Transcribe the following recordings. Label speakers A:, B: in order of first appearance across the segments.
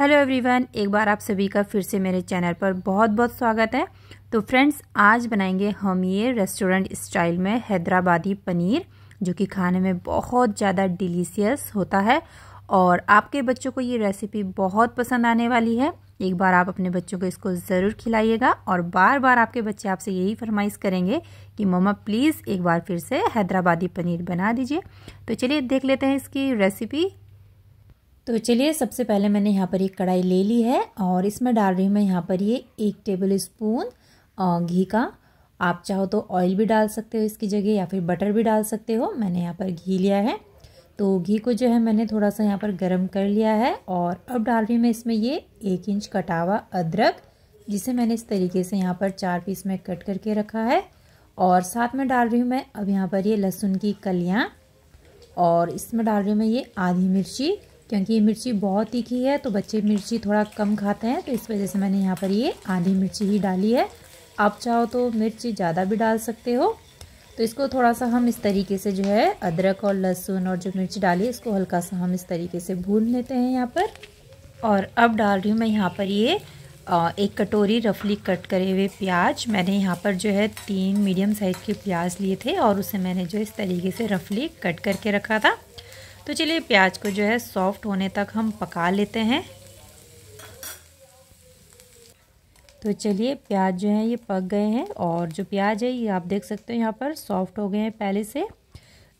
A: hello everyone एक बार आप सभी का फिर से मेरे चैनल पर बहुत बहुत स्वागत है तो फ्रेंड्स आज बनाएंगे हम ये रेस्टोरेंट स्टाइल में हैदराबादी पनीर जो कि खाने में बहुत ज़्यादा डिलीशियस होता है और आपके बच्चों को ये रेसिपी बहुत पसंद आने वाली है एक बार आप अपने बच्चों को इसको ज़रूर खिलाइएगा और बार बार आपके बच्चे आपसे यही फरमाइश करेंगे कि मम्मा प्लीज़ एक बार फिर से हैदराबादी पनीर बना दीजिए तो चलिए देख लेते हैं इसकी रेसिपी तो चलिए सबसे पहले मैंने यहाँ पर एक कढ़ाई ले ली है और इसमें डाल रही हूँ मैं यहाँ पर ये एक टेबल स्पून घी का आप चाहो तो ऑयल भी डाल सकते हो इसकी जगह या फिर बटर भी डाल सकते हो मैंने यहाँ पर घी लिया है तो घी को जो है मैंने थोड़ा सा यहाँ पर गर्म कर लिया है और अब डाल रही हूँ मैं इसमें ये एक इंच कटावा अदरक जिसे मैंने इस तरीके से यहाँ पर चार पीस में कट करके रखा है और साथ में डाल रही हूँ मैं अब यहाँ पर ये लहसुन की कलियाँ और इसमें डाल रही हूँ मैं ये आधी मिर्ची क्योंकि ये मिर्ची बहुत तीखी है तो बच्चे मिर्ची थोड़ा कम खाते हैं तो इस वजह से मैंने यहाँ पर ये आधी मिर्ची ही डाली है आप चाहो तो मिर्ची ज़्यादा भी डाल सकते हो तो इसको थोड़ा सा हम इस तरीके से जो है अदरक और लहसुन और जो मिर्ची डाली है इसको हल्का सा हम इस तरीके से भून लेते हैं यहाँ पर और अब डाल रही हूँ मैं यहाँ पर ये एक कटोरी रफली कट करे हुए प्याज मैंने यहाँ पर जो है तीन मीडियम साइज़ के प्याज लिए थे और उसे मैंने जो इस तरीके से रफली कट करके रखा था तो चलिए प्याज को जो है सॉफ्ट होने तक हम पका लेते हैं तो चलिए प्याज जो है ये पक गए हैं और जो प्याज है ये आप देख सकते हो यहाँ पर सॉफ्ट हो गए हैं पहले से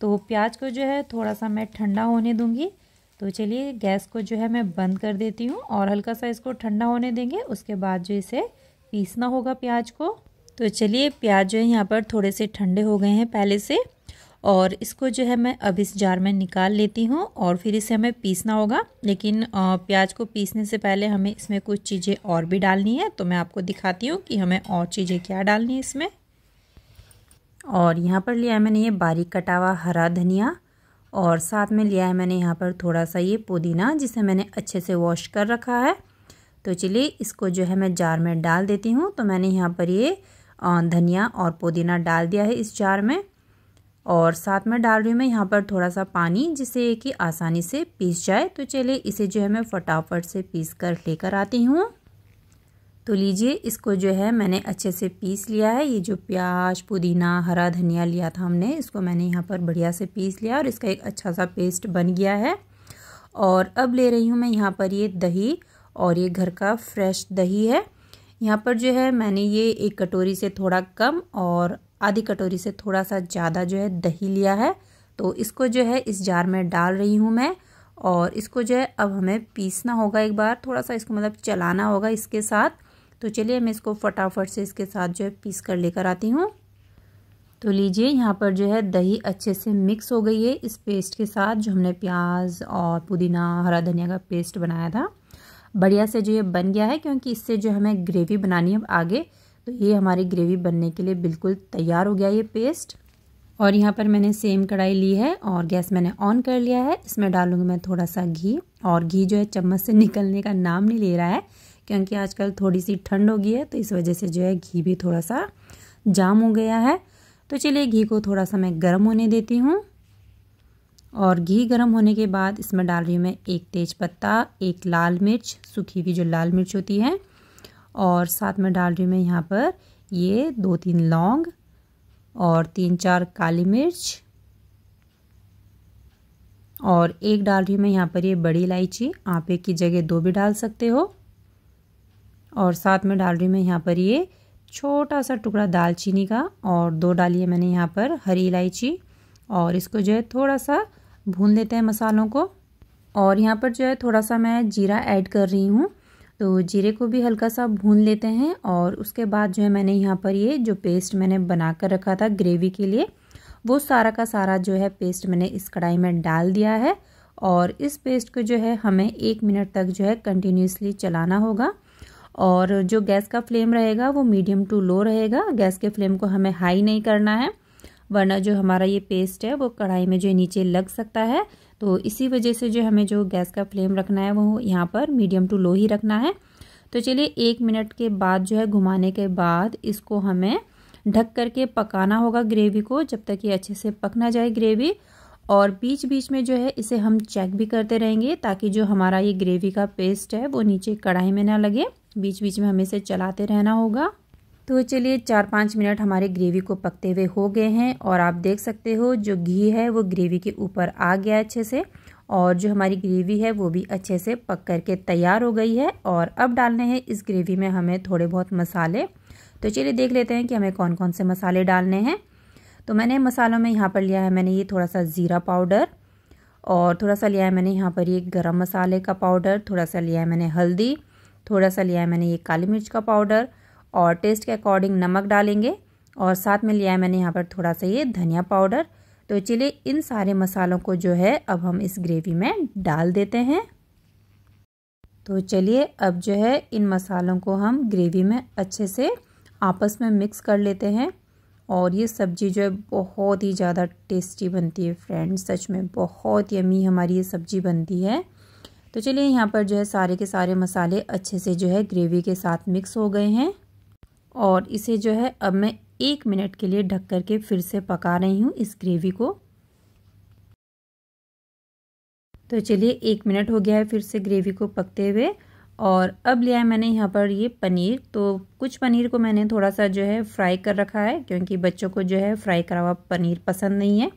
A: तो प्याज को जो है थोड़ा सा मैं ठंडा होने दूंगी तो चलिए गैस को जो है मैं बंद कर देती हूँ और हल्का सा इसको ठंडा होने देंगे उसके बाद जो इसे पीसना होगा प्याज को तो चलिए प्याज जो है यहाँ पर थोड़े से ठंडे हो गए हैं पहले से और इसको जो है मैं अब इस जार में निकाल लेती हूँ और फिर इसे हमें पीसना होगा लेकिन प्याज को पीसने से पहले हमें इसमें कुछ चीज़ें और भी डालनी है तो मैं आपको दिखाती हूँ कि हमें और चीज़ें क्या डालनी है इसमें और यहाँ पर लिया है मैंने ये बारीक कटा हुआ हरा धनिया और साथ में लिया है मैंने यहाँ पर थोड़ा सा ये पुदीना जिसे मैंने अच्छे से वॉश कर रखा है तो चलिए इसको जो है मैं जार में डाल देती हूँ तो मैंने यहाँ पर ये धनिया और पुदीना डाल दिया है इस जार में और साथ में डाल रही हूँ मैं यहाँ पर थोड़ा सा पानी जिससे कि आसानी से पीस जाए तो चलिए इसे जो है मैं फटाफट से पीस कर लेकर आती हूँ तो लीजिए इसको जो है मैंने अच्छे से पीस लिया है ये जो प्याज पुदीना हरा धनिया लिया था हमने इसको मैंने यहाँ पर बढ़िया से पीस लिया और इसका एक अच्छा सा पेस्ट बन गया है और अब ले रही हूँ मैं यहाँ पर ये दही और ये घर का फ्रेश दही है यहाँ पर जो है मैंने ये एक कटोरी से थोड़ा कम और आधी कटोरी से थोड़ा सा ज़्यादा जो है दही लिया है तो इसको जो है इस जार में डाल रही हूँ मैं और इसको जो है अब हमें पीसना होगा एक बार थोड़ा सा इसको मतलब चलाना होगा इसके साथ तो चलिए मैं इसको फटाफट से इसके साथ जो है पीस कर लेकर आती हूँ तो लीजिए यहाँ पर जो है दही अच्छे से मिक्स हो गई है इस पेस्ट के साथ जो हमने प्याज और पुदीना हरा धनिया का पेस्ट बनाया था बढ़िया से जो ये बन गया है क्योंकि इससे जो हमें ग्रेवी बनानी है आगे तो ये हमारी ग्रेवी बनने के लिए बिल्कुल तैयार हो गया ये पेस्ट और यहाँ पर मैंने सेम कढ़ाई ली है और गैस मैंने ऑन कर लिया है इसमें डालूंगी मैं थोड़ा सा घी और घी जो है चम्मच से निकलने का नाम नहीं ले रहा है क्योंकि आजकल थोड़ी सी ठंड हो गई है तो इस वजह से जो है घी भी थोड़ा सा जाम हो गया है तो चलिए घी को थोड़ा सा मैं गर्म होने देती हूँ और घी गर्म होने के बाद इसमें डाल रही हूँ मैं एक पत्ता एक लाल मिर्च सूखी हुई जो लाल मिर्च होती है और साथ में डाल रही हूँ मैं यहाँ पर ये दो तीन लौंग और तीन चार काली मिर्च और एक डाल रही हूँ मैं यहाँ पर ये बड़ी इलायची आप एक की जगह दो भी डाल सकते हो और साथ में डाल रही हूँ मैं यहाँ पर ये छोटा सा टुकड़ा दालचीनी का और दो डाली है मैंने यहाँ पर हरी इलायची और इसको जो है थोड़ा सा भून लेते हैं मसालों को और यहाँ पर जो है थोड़ा सा मैं जीरा ऐड कर रही हूँ तो जीरे को भी हल्का सा भून लेते हैं और उसके बाद जो है मैंने यहाँ पर ये जो पेस्ट मैंने बना कर रखा था ग्रेवी के लिए वो सारा का सारा जो है पेस्ट मैंने इस कढ़ाई में डाल दिया है और इस पेस्ट को जो है हमें एक मिनट तक जो है कंटिन्यूसली चलाना होगा और जो गैस का फ्लेम रहेगा वो मीडियम टू लो रहेगा गैस के फ्लेम को हमें हाई नहीं करना है वरना जो हमारा ये पेस्ट है वो कढ़ाई में जो नीचे लग सकता है तो इसी वजह से जो हमें जो गैस का फ्लेम रखना है वो यहाँ पर मीडियम टू लो ही रखना है तो चलिए एक मिनट के बाद जो है घुमाने के बाद इसको हमें ढक करके पकाना होगा ग्रेवी को जब तक ये अच्छे से पक ना जाए ग्रेवी और बीच बीच में जो है इसे हम चेक भी करते रहेंगे ताकि जो हमारा ये ग्रेवी का पेस्ट है वो नीचे कढ़ाई में ना लगे बीच बीच में हमें इसे चलाते रहना होगा तो चलिए चार पाँच मिनट हमारे ग्रेवी को पकते हुए हो गए हैं और आप देख सकते हो जो घी है वो ग्रेवी के ऊपर आ गया अच्छे से और जो हमारी ग्रेवी है वो भी अच्छे से पक कर के तैयार हो गई है और अब डालने हैं इस ग्रेवी में हमें थोड़े बहुत मसाले तो चलिए देख लेते हैं कि हमें कौन कौन से मसाले डालने हैं तो मैंने मसालों में यहाँ पर लिया है मैंने ये थोड़ा सा ज़ीरा पाउडर और थोड़ा सा लिया है मैंने यहाँ पर ये गर्म मसाले का पाउडर थोड़ा सा लिया है मैंने हल्दी थोड़ा सा लिया है मैंने ये काली मिर्च का पाउडर और टेस्ट के अकॉर्डिंग नमक डालेंगे और साथ में लिया है मैंने यहाँ पर थोड़ा सा ये धनिया पाउडर तो चलिए इन सारे मसालों को जो है अब हम इस ग्रेवी में डाल देते हैं तो चलिए अब जो है इन मसालों को हम ग्रेवी में अच्छे से आपस में मिक्स कर लेते हैं और ये सब्ज़ी जो है बहुत ही ज़्यादा टेस्टी बनती है फ्रेंड्स सच में बहुत यमी हमारी ये सब्ज़ी बनती है तो चलिए यहाँ पर जो है सारे के सारे मसाले अच्छे से जो है ग्रेवी के साथ मिक्स हो गए हैं और इसे जो है अब मैं एक मिनट के लिए ढक कर के फिर से पका रही हूँ इस ग्रेवी को तो चलिए एक मिनट हो गया है फिर से ग्रेवी को पकते हुए और अब लिया है मैंने यहाँ पर ये पनीर तो कुछ पनीर को मैंने थोड़ा सा जो है फ्राई कर रखा है क्योंकि बच्चों को जो है फ्राई करा हुआ पनीर पसंद नहीं है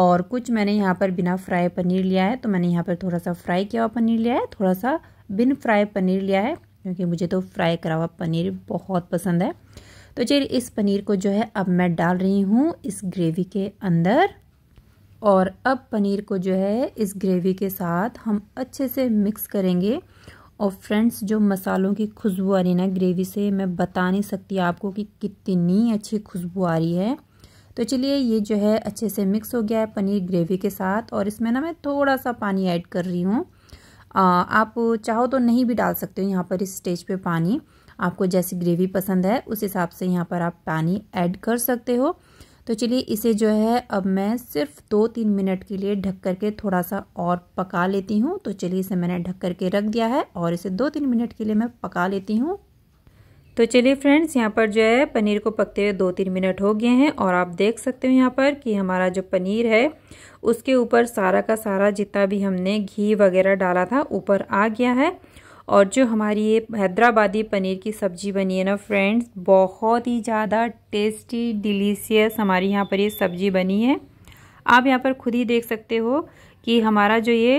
A: और कुछ मैंने यहाँ पर बिना फ्राई पनीर लिया है तो मैंने यहाँ पर थोड़ा सा फ्राई किया हुआ पनीर लिया है थोड़ा सा बिन फ्राई पनीर लिया है क्योंकि मुझे तो फ्राई करा हुआ पनीर बहुत पसंद है तो चलिए इस पनीर को जो है अब मैं डाल रही हूँ इस ग्रेवी के अंदर और अब पनीर को जो है इस ग्रेवी के साथ हम अच्छे से मिक्स करेंगे और फ्रेंड्स जो मसालों की खुशबू आ रही ना ग्रेवी से मैं बता नहीं सकती आपको कि कितनी अच्छी खुशबू आ रही है तो चलिए ये जो है अच्छे से मिक्स हो गया है पनीर ग्रेवी के साथ और इसमें ना मैं थोड़ा सा पानी ऐड कर रही हूँ आप चाहो तो नहीं भी डाल सकते हो यहाँ पर इस स्टेज पे पानी आपको जैसी ग्रेवी पसंद है उस हिसाब से यहाँ पर आप पानी ऐड कर सकते हो तो चलिए इसे जो है अब मैं सिर्फ दो तीन मिनट के लिए ढक कर के थोड़ा सा और पका लेती हूँ तो चलिए इसे मैंने ढक कर के रख दिया है और इसे दो तीन मिनट के लिए मैं पका लेती हूँ तो चलिए फ्रेंड्स यहाँ पर जो है पनीर को पकते हुए दो तीन मिनट हो गए हैं और आप देख सकते हो यहाँ पर कि हमारा जो पनीर है उसके ऊपर सारा का सारा जितना भी हमने घी वगैरह डाला था ऊपर आ गया है और जो हमारी ये हैदराबादी पनीर की सब्ज़ी बनी है ना फ्रेंड्स बहुत ही ज़्यादा टेस्टी डिलीसियस हमारी यहाँ पर ये सब्ज़ी बनी है आप यहाँ पर खुद ही देख सकते हो कि हमारा जो ये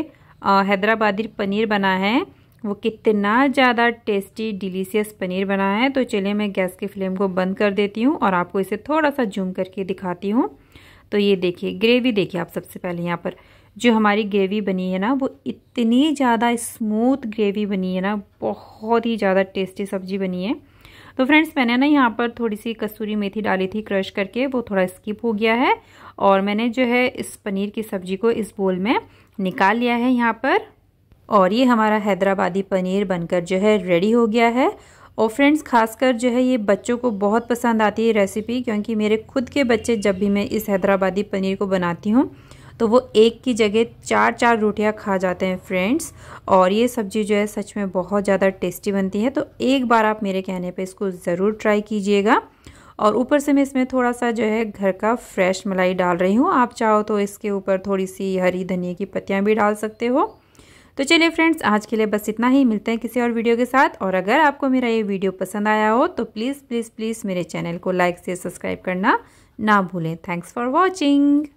A: हैदराबादी पनीर बना है वो कितना ज़्यादा टेस्टी डिलीशियस पनीर बना है तो चलिए मैं गैस की फ्लेम को बंद कर देती हूँ और आपको इसे थोड़ा सा जूम करके दिखाती हूँ तो ये देखिए ग्रेवी देखिए आप सबसे पहले यहाँ पर जो हमारी ग्रेवी बनी है ना वो इतनी ज़्यादा स्मूथ ग्रेवी बनी है ना बहुत ही ज़्यादा टेस्टी सब्जी बनी है तो फ्रेंड्स मैंने ना यहाँ पर थोड़ी सी कसूरी मेथी डाली थी क्रश करके वो थोड़ा स्किप हो गया है और मैंने जो है इस पनीर की सब्ज़ी को इस बोल में निकाल लिया है यहाँ पर और ये हमारा हैदराबादी पनीर बनकर जो है रेडी हो गया है और फ्रेंड्स खासकर जो है ये बच्चों को बहुत पसंद आती है रेसिपी क्योंकि मेरे खुद के बच्चे जब भी मैं इस हैदराबादी पनीर को बनाती हूँ तो वो एक की जगह चार चार रोटियाँ खा जाते हैं फ्रेंड्स और ये सब्ज़ी जो है सच में बहुत ज़्यादा टेस्टी बनती है तो एक बार आप मेरे कहने पर इसको ज़रूर ट्राई कीजिएगा और ऊपर से मैं इसमें थोड़ा सा जो है घर का फ्रेश मलाई डाल रही हूँ आप चाहो तो इसके ऊपर थोड़ी सी हरी धनिया की पत्तियाँ भी डाल सकते हो तो चलिए फ्रेंड्स आज के लिए बस इतना ही मिलते हैं किसी और वीडियो के साथ और अगर आपको मेरा ये वीडियो पसंद आया हो तो प्लीज़ प्लीज़ प्लीज़ मेरे चैनल को लाइक से सब्सक्राइब करना ना भूलें थैंक्स फॉर वॉचिंग